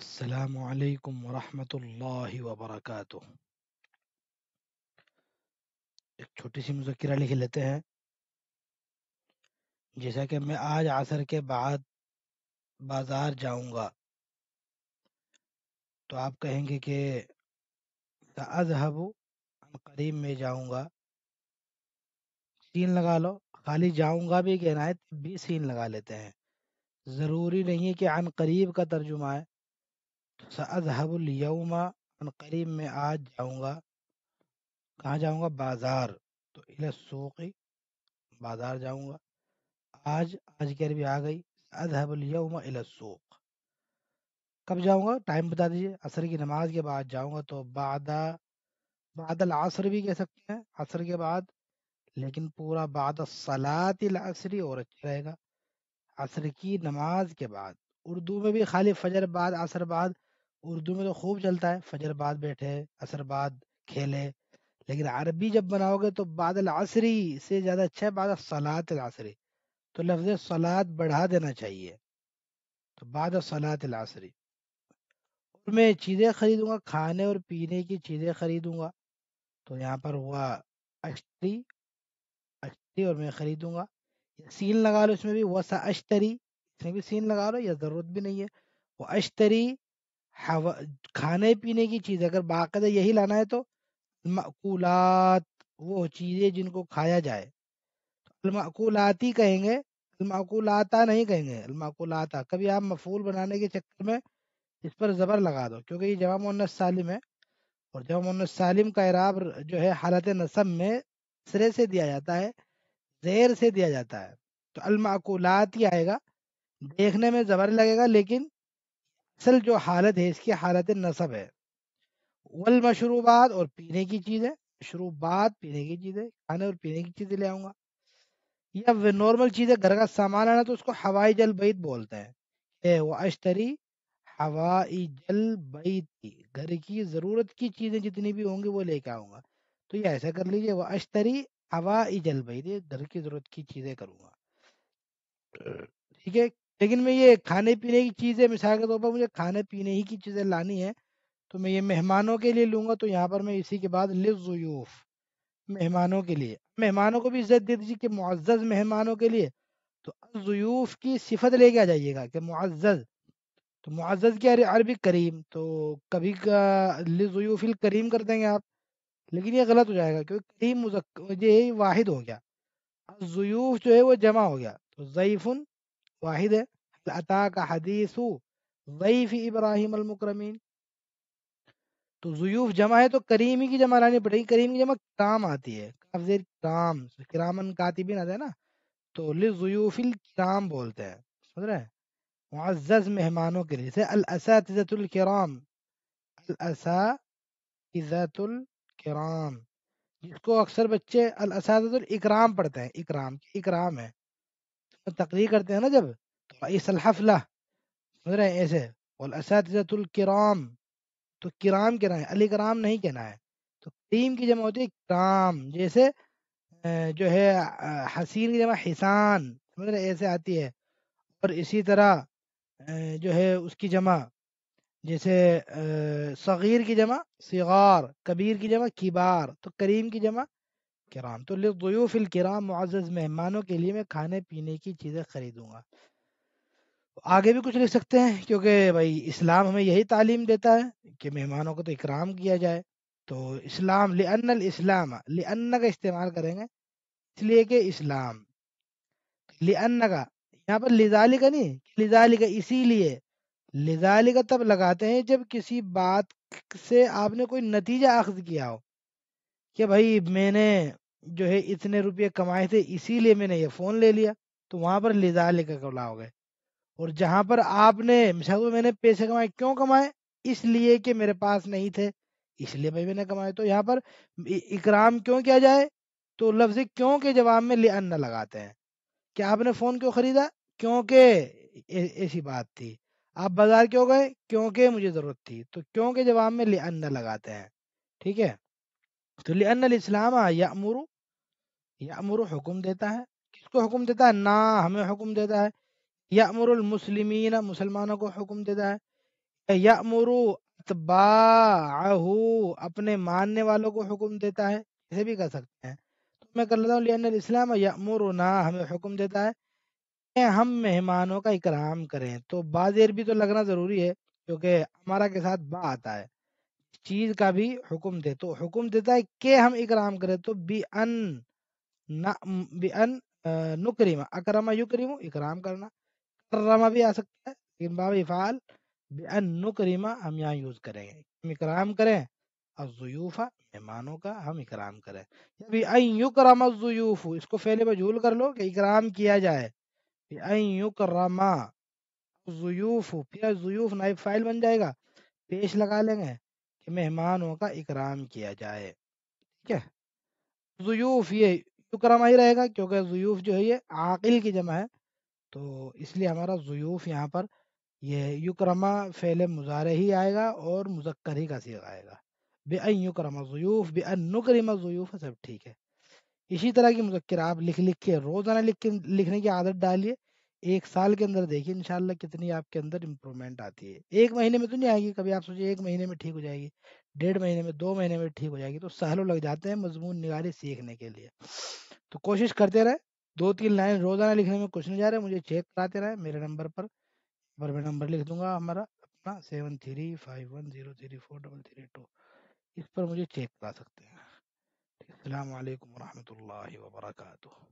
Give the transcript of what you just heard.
السلام علیکم ورحمۃ اللہ وبرکاتہ ایک چھوٹی سی مذکرہ لکھ لیتے ہیں جیسا کہ میں آج عصر کے بعد بازار جاؤں گا تو آپ کہیں گے کہ اذہب حب قریب میں جاؤں گا سین لگا لو خالی جاؤں گا بھی کہنا ہے بھی سین لگا لیتے ہیں ضروری نہیں ہے کہ عن قریب کا ترجمہ ہے ان قریب میں آج جاؤں گا کہاں جاؤں گا بازار تو بازار جاؤں گا آج آج کی عربی آ گئی کب جاؤں گا ٹائم بتا دیجیے عصر کی نماز کے بعد جاؤں گا تو بادہ بعد العصر بھی کہہ سکتے ہیں عصر کے بعد لیکن پورا بعد الصلاة العصری اور اچھا رہے گا عصر کی نماز کے بعد اردو میں بھی خالی فجر بعد عصر بعد اردو میں تو خوب چلتا ہے فجر بعد بیٹھے عصر بعد کھیلے لیکن عربی جب بناؤ گے تو بعد العصری سے زیادہ اچھا ہے بعد باد العصری تو لفظ سلاد بڑھا دینا چاہیے تو بعد آف سلاد العصری میں چیزیں خریدوں گا کھانے اور پینے کی چیزیں خریدوں گا تو یہاں پر ہوا اشتری اشتری اور میں خریدوں گا سین لگا لو اس میں بھی وسا اشتری اس میں بھی سین لگا لو یا ضرورت بھی نہیں ہے وہ اشتری کھانے پینے کی چیز اگر باقاعدہ یہی لانا ہے تو المعقولات وہ چیزیں جن کو کھایا جائے المعقولات ہی کہیں گے المعقولاتا نہیں کہیں گے المعقولاتا کبھی آپ مفول بنانے کے چکر میں اس پر زبر لگا دو کیونکہ یہ جواب مونس سالم ہے اور جواب مونس سالم کا عراب جو ہے حالت نصب میں سرے سے دیا جاتا ہے زیر سے دیا جاتا ہے تو المعقولات ہی آئے گا دیکھنے میں زبر لگے گا لیکن اصل جو حالت ہے اس کی حالت نصب ہے والمشروبات اور پینے کی چیزیں ہے کھانے اور پینے کی چیزیں لے آؤں گا یا نارمل گھر کا سامان آنا تو اس کو ہوائی جل بیت بولتے ہیں وہ اشتری ہوائی جل بیت گھر کی ضرورت کی چیزیں جتنی بھی ہوں گی وہ لے کے آؤں گا تو یہ ایسا کر لیجئے وہ اشتری ہوائی جل بیت گھر کی ضرورت کی چیزیں کروں گا ٹھیک ہے لیکن میں یہ کھانے پینے کی چیزیں مثال کے طور پر مجھے کھانے پینے ہی کی چیزیں لانی ہیں تو میں یہ مہمانوں کے لیے لوں گا تو یہاں پر میں اسی کے بعد لزیوف مہمانوں کے لیے مہمانوں کو بھی عزت دے دیجیے کہ معزز مہمانوں کے لیے تو ضیوف کی صفت لے کے آ جائیے گا کہ معزز تو معزز کیا عربی کریم تو کبھی کا لزیوف الکریم کریم کر دیں گے آپ لیکن یہ غلط ہو جائے گا کیونکہ کریم یہ واحد ہو گیا ضیوف جو ہے وہ جمع ہو گیا تو ضعیفن واحد ہے هل کا حدیث ضیف ابراہیم المکرمین تو ضیوف جمع ہے تو کریم ہی کی جمع لانی پڑے گی کریم کی جمع کرام آتی ہے کافزیر کرام کرامن کاتی بھی نہ دے نا تو لضیوف الکرام بولتے ہیں سمجھ رہے ہیں معزز مہمانوں کے لیے جیسے الاساتذت الکرام الاساتذت الکرام جس کو اکثر بچے الاساتذت الاکرام پڑھتے ہیں اکرام اکرام ہے تقریر کرتے ہیں نا جب رئیس الحفلہ سمجھ رہے ہیں ایسے والاساتذہ الکرام تو کرام کہنا ہے علی کرام نہیں کہنا ہے تو کریم کی جمع ہوتی ہے کرام جیسے جو ہے حسین کی جمع حسان سمجھ رہے ایسے آتی ہے اور اسی طرح جو ہے اس کی جمع جیسے صغیر کی جمع صغار کبیر کی جمع کبار تو کریم کی جمع کرام تو لضیوف الکرام معزز مہمانوں کے لیے میں کھانے پینے کی چیزیں خریدوں گا آگے بھی کچھ لکھ سکتے ہیں کیونکہ بھائی اسلام ہمیں یہی تعلیم دیتا ہے کہ مہمانوں کو تو اکرام کیا جائے تو اسلام لن الاسلام لن کا استعمال کریں گے اس لیے کہ اسلام لن کا یہاں پر لزالی کا نہیں کا اسی لیے کا تب لگاتے ہیں جب کسی بات سے آپ نے کوئی نتیجہ اخذ کیا ہو کہ بھائی میں نے جو ہے اتنے روپے کمائے تھے اسی لیے میں نے یہ فون لے لیا تو وہاں پر لدا لے کر گئے اور جہاں پر آپ نے کو میں نے پیسے کمائے کیوں کمائے اس لیے کہ میرے پاس نہیں تھے اس لیے بھائی میں نے کمائے تو یہاں پر اکرام کیوں کیا جائے تو لفظ کیوں کے جواب میں لے انا لگاتے ہیں کہ آپ نے فون کیوں خریدا کیوں ایسی بات تھی آپ بازار کیوں گئے کیوں کے مجھے ضرورت تھی تو کیوں کے جواب میں لے انا لگاتے ہیں ٹھیک ہے تو لے ان اسلامہ یا امرو یا امر حکم دیتا ہے کس کو حکم دیتا ہے نہ ہمیں حکم دیتا ہے یا امر المسلمین مسلمانوں کو حکم دیتا ہے یا امر اپنے ماننے والوں کو حکم دیتا ہے اسے بھی کر سکتے ہیں تو میں لیتا ہوں لین یا امر ہمیں حکم دیتا ہے کہ ہم مہمانوں کا اکرام کریں تو بازیر بھی تو لگنا ضروری ہے کیونکہ ہمارا کے ساتھ با آتا ہے چیز کا بھی حکم دے تو حکم دیتا ہے کہ ہم اکرام کریں تو بی بے ان نکریما اکرما یو کریم اکرام کرنا کرما بھی آ سکتے ہم یہاں یوز کریں گے ہم اکرام کریں الزیوفہ مہمانوں کا ہم اکرام کریں یکرم یعنی اس کو فعل مجھول جھول کر لو کہ اکرام کیا جائے یو یکرم زیوف پھر فائل بن جائے گا پیش لگا لیں گے کہ مہمانوں کا اکرام کیا جائے ٹھیک ہے زیوف یہ ہی رہے گا کیونکہ جو ہے یہ عاقل کی جمع ہے تو اس لیے ہمارا ضیوف یہاں پر یہ یکرما فعل مظاہرے ہی آئے گا اور مذکر ہی کا سیغ آئے گا بے این یو ضیوف زیوف بے این نکرما ضیوف سب ٹھیک ہے اسی طرح کی مذکر آپ لکھ لکھے روزانہ لکھنے کی عادت ڈالیے ایک سال کے اندر دیکھیے انشاءاللہ کتنی آپ کے اندر آتی ہے ایک مہینے میں تو نہیں آئے گی کبھی آپ سوچیں ایک مہینے میں ٹھیک ہو جائے گی ڈیڑھ مہینے میں دو مہینے میں ٹھیک ہو جائے گی تو سہلو لگ جاتے ہیں مضمون نگاری سیکھنے کے لیے تو کوشش کرتے رہے دو تین لائن روزانہ لکھنے میں کچھ نہیں جا رہے چیک کراتے رہے میرے نمبر پر پر میں نمبر لکھ دوں گا ہمارا اپنا seven three five one zero three four double three two اس پر مجھے چیک کرا سکتے ہیں السلام علیکم ورحمۃ اللہ وبرکاتہ